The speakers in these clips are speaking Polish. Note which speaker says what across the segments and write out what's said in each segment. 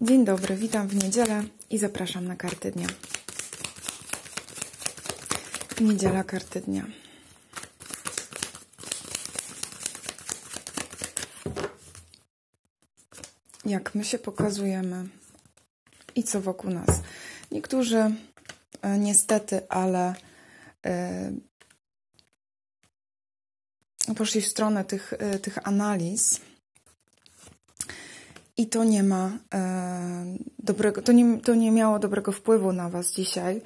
Speaker 1: Dzień dobry, witam w niedzielę i zapraszam na karty dnia. Niedziela karty dnia. Jak my się pokazujemy i co wokół nas. Niektórzy e, niestety, ale yy, poszli w stronę tych, yy, tych analiz i to nie ma e, dobrego, to nie, to nie miało dobrego wpływu na Was dzisiaj.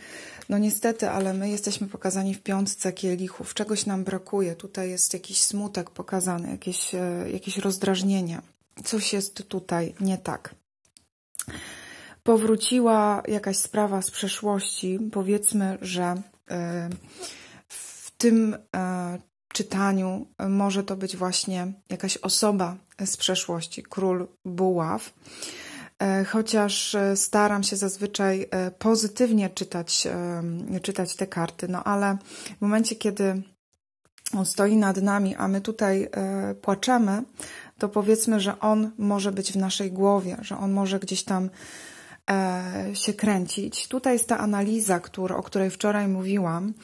Speaker 1: No niestety, ale my jesteśmy pokazani w piątce kielichów. Czegoś nam brakuje. Tutaj jest jakiś smutek pokazany, jakieś, e, jakieś rozdrażnienie. Coś jest tutaj nie tak. Powróciła jakaś sprawa z przeszłości. Powiedzmy, że e, w tym e, czytaniu e, może to być właśnie jakaś osoba z przeszłości, król buław. E, chociaż e, staram się zazwyczaj pozytywnie czytać, czytać te karty, no ale w momencie, kiedy on stoi nad nami, a my tutaj płaczemy, to powiedzmy, że on może być w naszej głowie, że on może gdzieś tam się kręcić. Tutaj jest ta analiza, o której wczoraj mówiłam.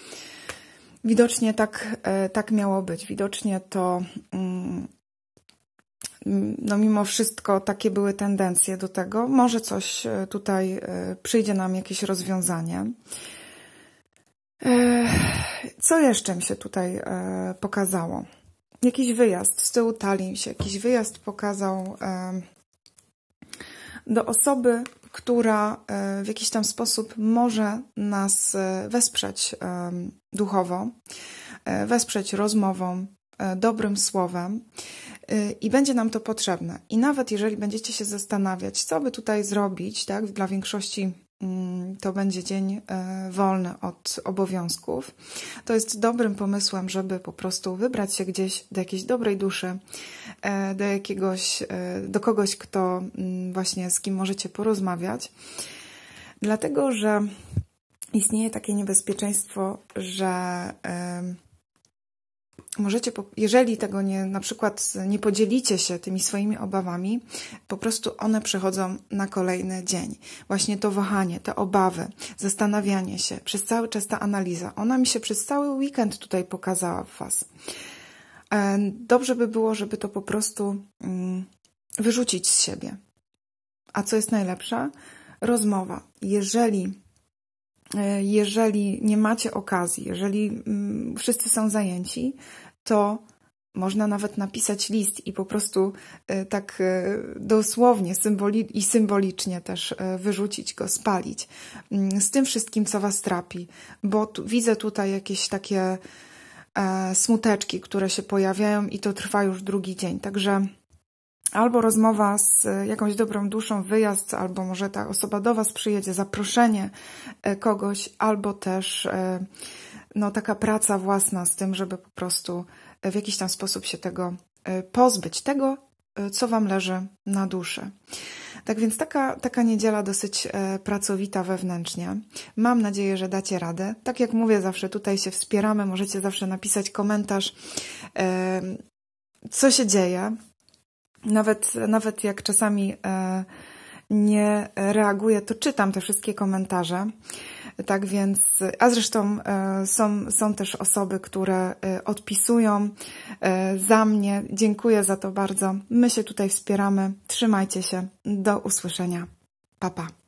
Speaker 1: Widocznie tak, e, tak miało być. Widocznie to, mm, no mimo wszystko, takie były tendencje do tego. Może coś e, tutaj e, przyjdzie nam jakieś rozwiązanie. Co jeszcze mi się tutaj pokazało? Jakiś wyjazd z tyłu talii mi się, jakiś wyjazd pokazał do osoby, która e, w jakiś tam sposób może nas e, wesprzeć e, duchowo, wesprzeć rozmową, dobrym słowem i będzie nam to potrzebne. I nawet jeżeli będziecie się zastanawiać, co by tutaj zrobić, tak, dla większości mm, to będzie dzień e, wolny od obowiązków. To jest dobrym pomysłem, żeby po prostu wybrać się gdzieś do jakiejś dobrej duszy, e, do jakiegoś, e, do kogoś, kto mm, właśnie z kim możecie porozmawiać. Dlatego, że istnieje takie niebezpieczeństwo, że możecie, jeżeli tego nie, na przykład nie podzielicie się tymi swoimi obawami, po prostu one przechodzą na kolejny dzień. Właśnie to wahanie, te obawy, zastanawianie się, przez cały czas ta analiza, ona mi się przez cały weekend tutaj pokazała w Was. E, dobrze by było, żeby to po prostu mm, wyrzucić z siebie. A co jest najlepsze? Rozmowa. Jeżeli e, jeżeli nie macie okazji, jeżeli mm, wszyscy są zajęci, to można nawet napisać list i po prostu e, tak e, dosłownie symboli i symbolicznie też e, wyrzucić go, spalić. Mm, z tym wszystkim, co Was trapi, bo tu, widzę tutaj jakieś takie e, smuteczki, które się pojawiają i to trwa już drugi dzień. Także albo rozmowa z jakąś dobrą duszą, wyjazd, albo może ta osoba do Was przyjedzie, zaproszenie kogoś, albo też. E, no, taka praca własna z tym, żeby po prostu e, w jakiś tam sposób się tego e, pozbyć, tego, e, co Wam leży na duszy. Tak więc taka, taka niedziela dosyć pracowita wewnętrznie. Mam nadzieję, że dacie radę. Tak jak mówię, zawsze tutaj się wspieramy, możecie zawsze napisać komentarz, co się dzieje. Nawet, nawet jak czasami nie reaguję, to czytam te wszystkie komentarze. Tak więc, a zresztą e, są, są też osoby, które e, odpisują e, za mnie. Dziękuję za to bardzo. My się tutaj wspieramy. Trzymajcie się. Do usłyszenia. Papa. Pa.